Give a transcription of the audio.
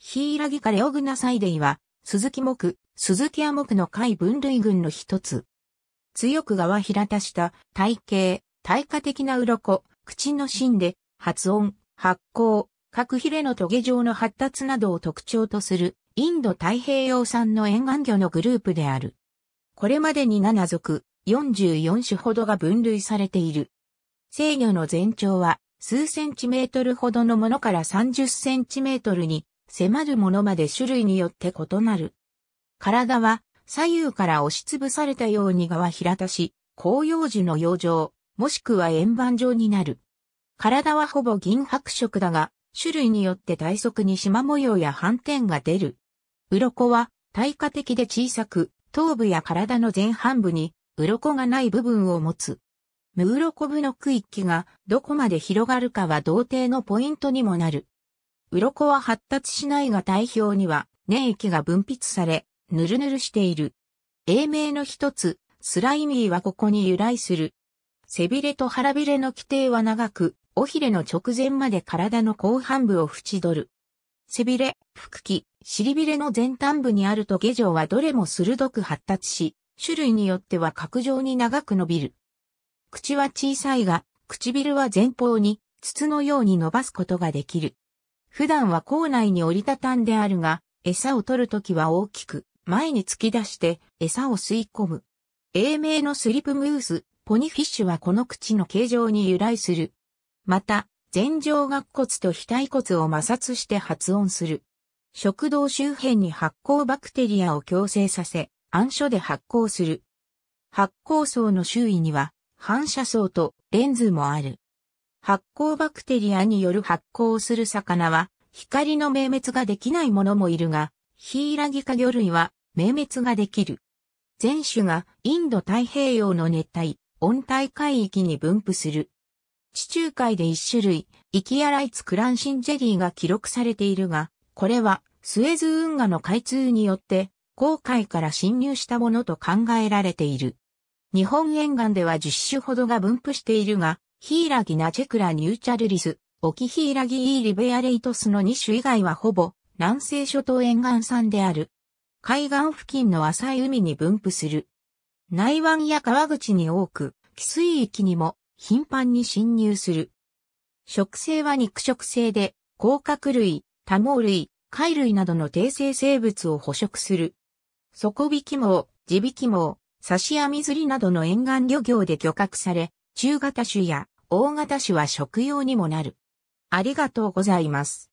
ヒラギカレオグナサイデイは、鈴木木、鈴木亜木の貝分類群の一つ。強く側平たした体型、対価的な鱗、口の芯で、発音、発光、核ヒレのトゲ状の発達などを特徴とする、インド太平洋産の沿岸魚のグループである。これまでに7族、44種ほどが分類されている。生魚の全長は数センチメートルほどのものから30センチメートルに迫るものまで種類によって異なる。体は左右から押しつぶされたように側平たし、紅葉樹の養生、もしくは円盤状になる。体はほぼ銀白色だが、種類によって体側に縞模様や斑点が出る。鱗は耐火的で小さく、頭部や体の前半部に鱗がない部分を持つ。無鱗部の区域がどこまで広がるかは同定のポイントにもなる。鱗は発達しないが体表には粘液が分泌され、ぬるぬるしている。英名の一つ、スライミーはここに由来する。背びれと腹びれの規定は長く、尾ひれの直前まで体の後半部を縁取る。背びれ、腹器、尻びれの前端部にあると下状はどれも鋭く発達し、種類によっては角状に長く伸びる。口は小さいが、唇は前方に筒のように伸ばすことができる。普段は校内に折りたたんであるが、餌を取るときは大きく、前に突き出して餌を吸い込む。英名のスリプムース、ポニフィッシュはこの口の形状に由来する。また、前上顎骨と額骨を摩擦して発音する。食道周辺に発酵バクテリアを共生させ、暗所で発酵する。発酵層の周囲には、反射層とレンズもある。発酵バクテリアによる発酵をする魚は、光の明滅ができないものもいるが、ヒイラギ科魚類は明滅ができる。全種がインド太平洋の熱帯、温帯海域に分布する。地中海で一種類、イキアライツクランシンジェリーが記録されているが、これはスエズ運河の開通によって、航海から侵入したものと考えられている。日本沿岸では10種ほどが分布しているが、ヒイラギナチェクラニューチャルリス、オキヒイラギイーリベアレイトスの2種以外はほぼ南西諸島沿岸産である。海岸付近の浅い海に分布する。内湾や川口に多く、寄水域にも頻繁に侵入する。食性は肉食性で、甲殻類、多毛類、貝類などの低生生物を捕食する。底引き網、地引き網、刺し網釣りなどの沿岸漁業で漁獲され、中型種や大型種は食用にもなる。ありがとうございます。